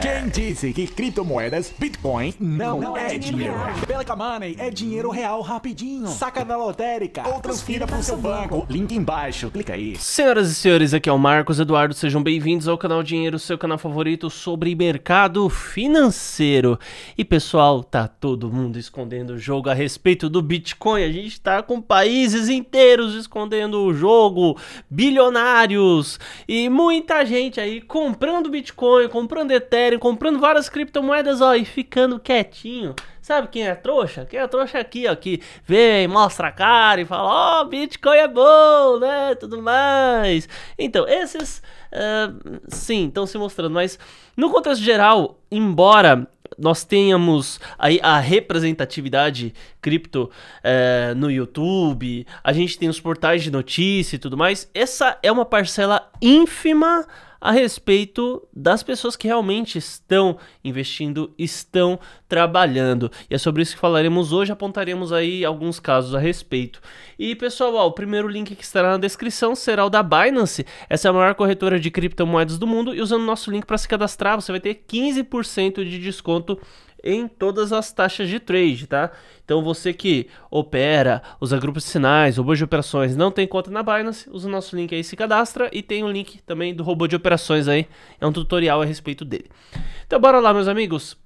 Quem disse que criptomoedas, Bitcoin, não, não é, é dinheiro? dinheiro. Belka Money é dinheiro real rapidinho. Saca na lotérica ou transfira para o seu banco. banco. Link embaixo, clica aí. Senhoras e senhores, aqui é o Marcos Eduardo. Sejam bem-vindos ao canal Dinheiro, seu canal favorito sobre mercado financeiro. E pessoal, tá todo mundo escondendo o jogo a respeito do Bitcoin. A gente tá com países inteiros escondendo o jogo, bilionários e muita gente aí comprando Bitcoin Bitcoin, comprando Ethereum, comprando várias criptomoedas, ó, e ficando quietinho. Sabe quem é trouxa? Quem é trouxa é aqui, ó, que vem, mostra a cara e fala, ó, oh, Bitcoin é bom, né, tudo mais. Então, esses, uh, sim, estão se mostrando, mas no contexto geral, embora nós tenhamos aí a representatividade cripto é, no YouTube, a gente tem os portais de notícia e tudo mais, essa é uma parcela ínfima a respeito das pessoas que realmente estão investindo, estão trabalhando. E é sobre isso que falaremos hoje, apontaremos aí alguns casos a respeito. E pessoal, ó, o primeiro link que estará na descrição será o da Binance. Essa é a maior corretora de criptomoedas do mundo e usando nosso link para se cadastrar, você vai ter 15% de desconto em todas as taxas de trade, tá? Então você que opera, usa grupos de sinais, robô de operações, não tem conta na Binance, usa o nosso link aí, se cadastra e tem o um link também do robô de operações aí, é um tutorial a respeito dele. Então bora lá, meus amigos.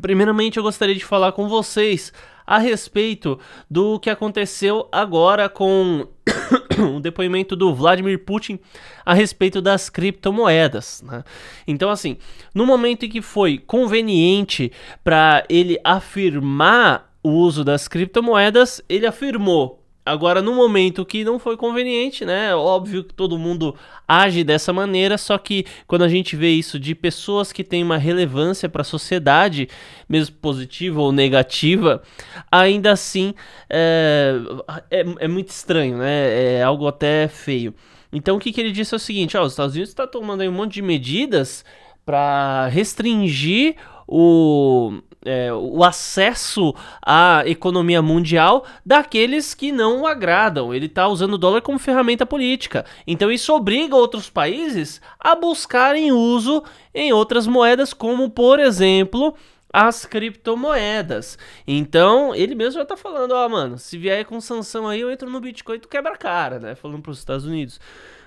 Primeiramente eu gostaria de falar com vocês a respeito do que aconteceu agora com um depoimento do Vladimir Putin a respeito das criptomoedas. Né? Então, assim, no momento em que foi conveniente para ele afirmar o uso das criptomoedas, ele afirmou Agora, no momento que não foi conveniente, né? Óbvio que todo mundo age dessa maneira, só que quando a gente vê isso de pessoas que têm uma relevância para a sociedade, mesmo positiva ou negativa, ainda assim é, é, é muito estranho, né? É algo até feio. Então, o que, que ele disse é o seguinte: ó, os Estados Unidos está tomando aí um monte de medidas para restringir o, é, o acesso à economia mundial daqueles que não o agradam. Ele está usando o dólar como ferramenta política. Então isso obriga outros países a buscarem uso em outras moedas, como por exemplo as criptomoedas. Então, ele mesmo já está falando, ó, oh, mano, se vier com sanção aí, eu entro no Bitcoin e tu quebra a cara, né? Falando para os Estados Unidos.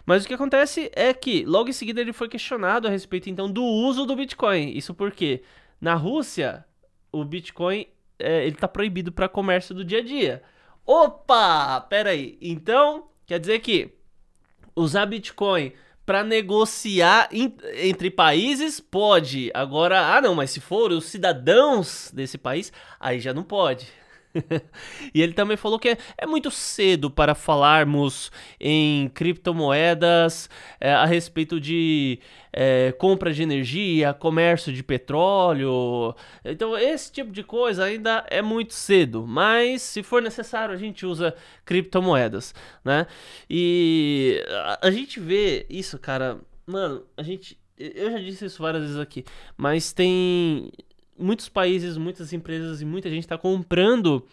Mas o que acontece é que logo em seguida ele foi questionado a respeito então do uso do Bitcoin. Isso por quê na Rússia, o Bitcoin é, ele tá proibido para comércio do dia a dia. Opa, pera aí. Então, quer dizer que usar Bitcoin para negociar entre países pode. Agora, ah não, mas se for os cidadãos desse país, aí já não pode. e ele também falou que é, é muito cedo para falarmos em criptomoedas é, a respeito de é, compra de energia, comércio de petróleo. Então, esse tipo de coisa ainda é muito cedo, mas se for necessário, a gente usa criptomoedas, né? E a, a gente vê isso, cara. Mano, a gente. Eu já disse isso várias vezes aqui, mas tem muitos países, muitas empresas e muita gente está comprando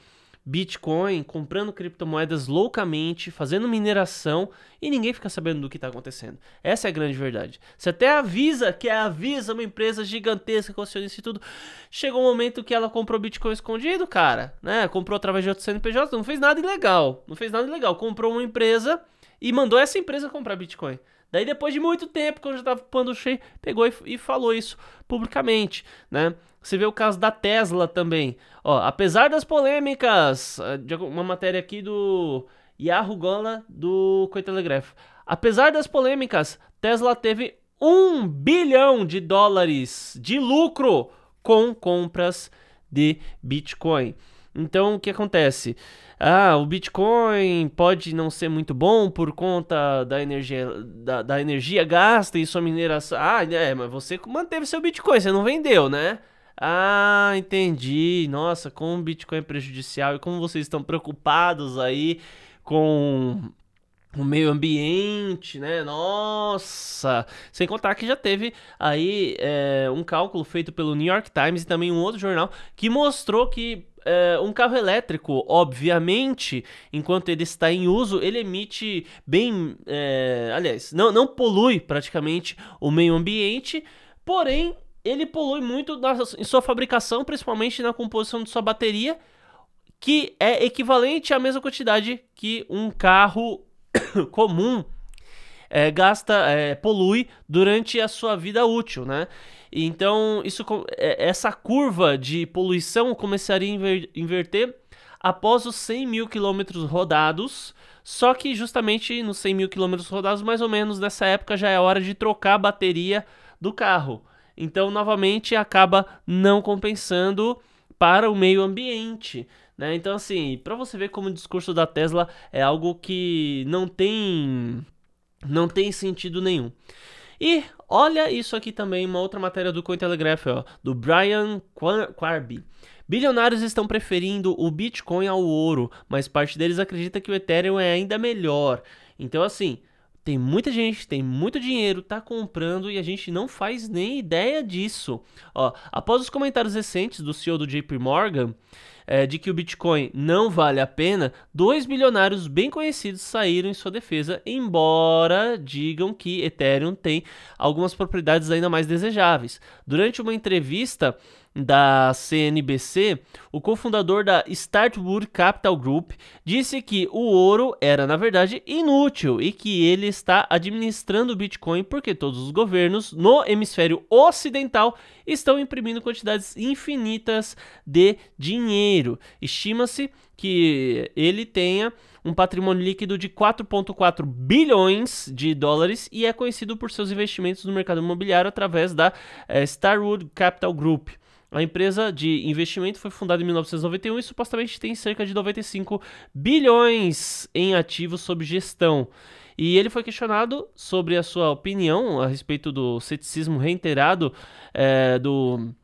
Bitcoin, comprando criptomoedas loucamente, fazendo mineração e ninguém fica sabendo do que está acontecendo. Essa é a grande verdade. Você até avisa que é avisa uma empresa gigantesca, acionista e tudo. Chegou um momento que ela comprou Bitcoin escondido, cara, né? Comprou através de outro CNPJ, não fez nada ilegal, não fez nada ilegal. Comprou uma empresa e mandou essa empresa comprar Bitcoin. Daí, depois de muito tempo, quando já tava com cheio, pegou e, e falou isso publicamente, né? Você vê o caso da Tesla também. Ó, apesar das polêmicas, ah, de uma matéria aqui do Yahoo Gola do Cointelegraph. Apesar das polêmicas, Tesla teve um bilhão de dólares de lucro com compras de Bitcoin. Então, o que acontece? Ah, o Bitcoin pode não ser muito bom por conta da energia, da, da energia gasta e sua mineração. Ah, é, mas você manteve seu Bitcoin, você não vendeu, né? Ah, entendi. Nossa, como o Bitcoin é prejudicial e como vocês estão preocupados aí com o meio ambiente, né? Nossa! Sem contar que já teve aí é, um cálculo feito pelo New York Times e também um outro jornal que mostrou que é, um carro elétrico, obviamente, enquanto ele está em uso, ele emite bem. É, aliás, não, não polui praticamente o meio ambiente, porém, ele polui muito na, em sua fabricação, principalmente na composição de sua bateria, que é equivalente à mesma quantidade que um carro comum é, gasta, é, polui durante a sua vida útil, né? Então, isso, é, essa curva de poluição começaria a inver, inverter após os 100 mil quilômetros rodados. Só que justamente nos 100 mil quilômetros rodados, mais ou menos nessa época, já é hora de trocar a bateria do carro. Então, novamente, acaba não compensando para o meio ambiente. Né? Então, assim, para você ver como o discurso da Tesla é algo que não tem não tem sentido nenhum. E olha isso aqui também, uma outra matéria do Cointelegraph, ó, do Brian Quarby. Bilionários estão preferindo o Bitcoin ao ouro, mas parte deles acredita que o Ethereum é ainda melhor. Então, assim, tem muita gente, tem muito dinheiro, tá comprando e a gente não faz nem ideia disso. Ó, após os comentários recentes do CEO do JP Morgan, é, de que o Bitcoin não vale a pena, dois bilionários bem conhecidos saíram em sua defesa, embora digam que Ethereum tem algumas propriedades ainda mais desejáveis. Durante uma entrevista da CNBC, o cofundador da Startwood Capital Group disse que o ouro era, na verdade, inútil e que ele está administrando o Bitcoin porque todos os governos no hemisfério ocidental estão imprimindo quantidades infinitas de dinheiro. Estima-se que ele tenha um patrimônio líquido de 4,4 bilhões de dólares e é conhecido por seus investimentos no mercado imobiliário através da eh, Starwood Capital Group. A empresa de investimento foi fundada em 1991 e supostamente tem cerca de 95 bilhões em ativos sob gestão. E ele foi questionado sobre a sua opinião a respeito do ceticismo reiterado é, do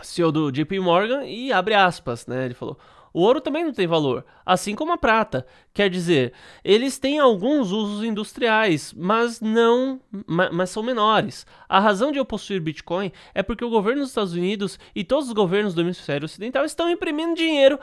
CEO do JP Morgan e abre aspas, né? Ele falou: o ouro também não tem valor, assim como a prata. Quer dizer, eles têm alguns usos industriais, mas não, mas são menores. A razão de eu possuir Bitcoin é porque o governo dos Estados Unidos e todos os governos do hemisfério ocidental estão imprimindo dinheiro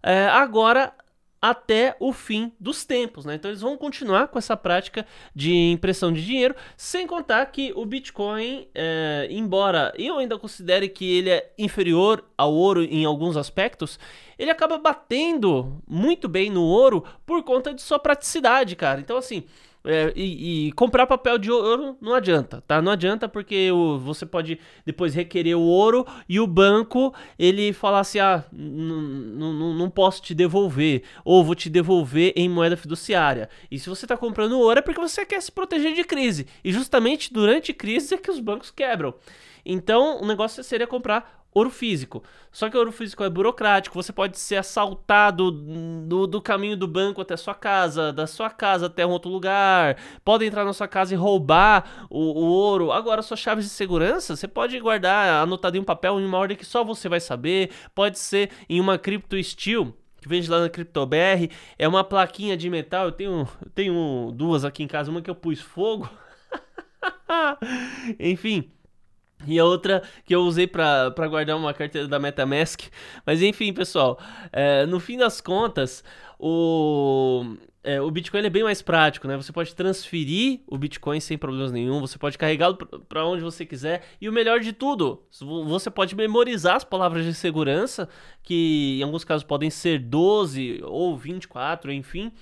é, agora até o fim dos tempos, né? Então eles vão continuar com essa prática de impressão de dinheiro, sem contar que o Bitcoin, é, embora eu ainda considere que ele é inferior ao ouro em alguns aspectos, ele acaba batendo muito bem no ouro por conta de sua praticidade, cara. Então assim, é, e, e, comprar papel de ouro não adianta, tá? Não adianta porque o, você pode depois requerer o ouro e o banco ele falar assim: ah, não posso te devolver, ou vou te devolver em moeda fiduciária. E se você está comprando ouro é porque você quer se proteger de crise, e justamente durante crise é que os bancos quebram. Então o negócio seria comprar ouro físico. Só que ouro físico é burocrático, você pode ser assaltado do, do caminho do banco até sua casa, da sua casa até um outro lugar, pode entrar na sua casa e roubar o, o ouro. Agora, suas chaves de segurança, você pode guardar anotado em um papel em uma ordem que só você vai saber, pode ser em uma cripto steel que vende lá na CryptoBR, é uma plaquinha de metal, eu tenho, eu tenho duas aqui em casa, uma que eu pus fogo. Enfim, e a outra que eu usei para guardar uma carteira da MetaMask. Mas enfim, pessoal, é, no fim das contas, o, é, o Bitcoin é bem mais prático, né? Você pode transferir o Bitcoin sem problemas nenhum, você pode carregá-lo para onde você quiser. E o melhor de tudo, você pode memorizar as palavras de segurança, que em alguns casos podem ser 12 ou 24, enfim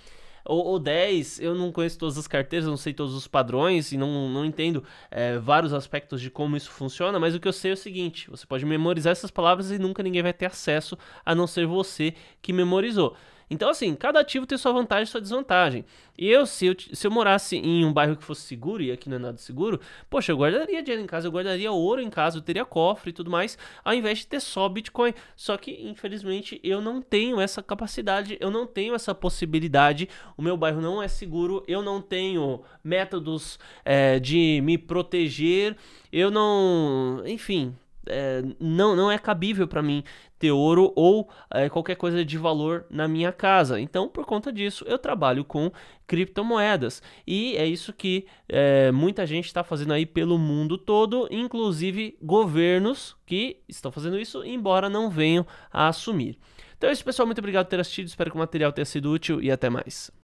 ou, ou 10, eu não conheço todas as carteiras, não sei todos os padrões e não, não entendo é, vários aspectos de como isso funciona, mas o que eu sei é o seguinte: você pode memorizar essas palavras e nunca ninguém vai ter acesso a não ser você que memorizou. Então, assim, cada ativo tem sua vantagem e sua desvantagem. E eu se, eu, se eu morasse em um bairro que fosse seguro, e aqui não é nada seguro, poxa, eu guardaria dinheiro em casa, eu guardaria ouro em casa, eu teria cofre e tudo mais, ao invés de ter só Bitcoin. Só que, infelizmente, eu não tenho essa capacidade, eu não tenho essa possibilidade, o meu bairro não é seguro, eu não tenho métodos é, de me proteger, eu não. Enfim, é, não, não é cabível para mim ter ouro ou é, qualquer coisa de valor na minha casa. Então, por conta disso, eu trabalho com criptomoedas. E é isso que é, muita gente está fazendo aí pelo mundo todo, inclusive governos que estão fazendo isso, embora não venham a assumir. Então é isso, pessoal. Muito obrigado por ter assistido. Espero que o material tenha sido útil e até mais.